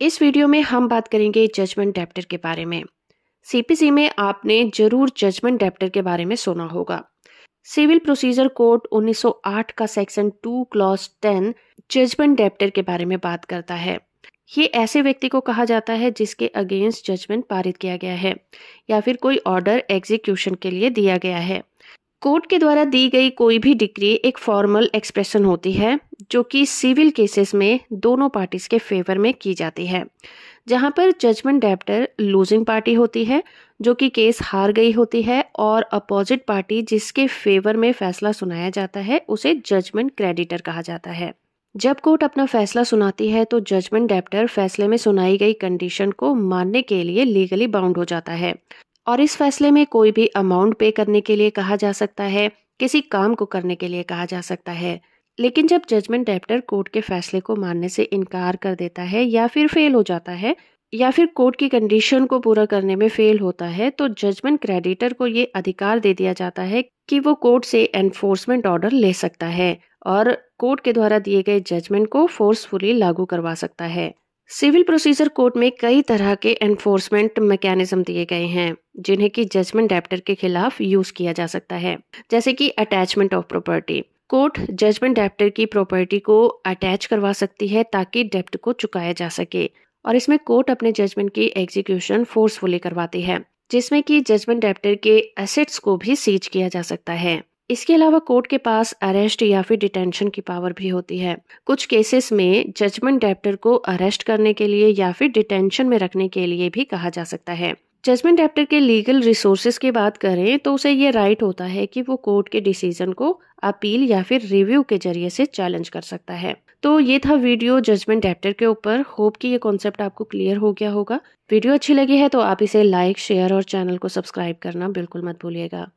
इस वीडियो में हम बात करेंगे जजमेंट डेप्टर के बारे में सीपीसी में आपने जरूर जजमेंट डेप्टर के बारे में सुना होगा सिविल प्रोसीजर कोड 1908 का सेक्शन 2 क्लॉज 10 जजमेंट डेप्टर के बारे में बात करता है ये ऐसे व्यक्ति को कहा जाता है जिसके अगेंस्ट जजमेंट पारित किया गया है या फिर कोई ऑर्डर एग्जीक्यूशन के लिए दिया गया है कोर्ट के द्वारा दी गई कोई भी डिग्री एक फॉर्मल एक्सप्रेशन होती है जो कि सिविल केसेस में दोनों पार्टीज के फेवर में की जाती है जहां पर जजमेंट डेप्टर लूजिंग पार्टी होती है जो कि केस हार गई होती है और अपोजिट पार्टी जिसके फेवर में फैसला सुनाया जाता है उसे जजमेंट क्रेडिटर कहा जाता है जब कोर्ट अपना फैसला सुनाती है तो जजमेंट डेप्टर फैसले में सुनाई गई कंडीशन को मानने के लिए लीगली बाउंड हो जाता है और इस फैसले में कोई भी अमाउंट पे करने के लिए कहा जा सकता है किसी काम को करने के लिए कहा जा सकता है लेकिन जब जजमेंट डेप्टर कोर्ट के फैसले को मानने से इनकार कर देता है या फिर फेल हो जाता है या फिर कोर्ट की कंडीशन को पूरा करने में फेल होता है तो जजमेंट क्रेडिटर को ये अधिकार दे दिया जाता है कि वो कोर्ट से एनफोर्समेंट ऑर्डर ले सकता है और कोर्ट के द्वारा दिए गए जजमेंट को फोर्सफुली लागू करवा सकता है सिविल प्रोसीजर कोड में कई तरह के एनफोर्समेंट मैकेनिज्म दिए गए हैं जिन्हें कि जजमेंट डेप्टर के खिलाफ यूज किया जा सकता है जैसे कि attachment of property court judgment debtor की प्रॉपर्टी को अटैच करवा सकती है ताकि डेप्ट को चुकाया जा सके और इसमें कोर्ट अपने जजमेंट की एग्जीक्यूशन फोर्सफुली करवाती है जिसमें कि जजमेंट डेप्टर के एसेट्स को भी सीज किया जा सकता है इसके अलावा कोर्ट के पास अरेस्ट या फिर डिटेंशन की पावर भी होती है कुछ केसेस में जजमेंट डेप्टर को अरेस्ट करने के लिए या फिर डिटेंशन में रखने के लिए भी कहा जा सकता है जजमेंट डेप्टर के लीगल रिसोर्सेज की बात करें तो उसे ये राइट होता है कि वो कोर्ट के डिसीजन को अपील या फिर रिव्यू के जरिए से चैलेंज कर सकता है तो ये था वीडियो जजमेंट डेप्टर के ऊपर होप कि ये कॉन्सेप्ट आपको क्लियर हो गया होगा वीडियो अच्छी लगी है तो आप इसे लाइक शेयर और चैनल को सब्सक्राइब करना बिल्कुल मत भूलिएगा